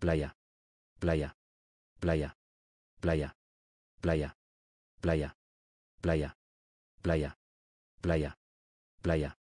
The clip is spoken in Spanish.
playa, playa, playa, playa, playa, playa, playa, playa, playa, playa,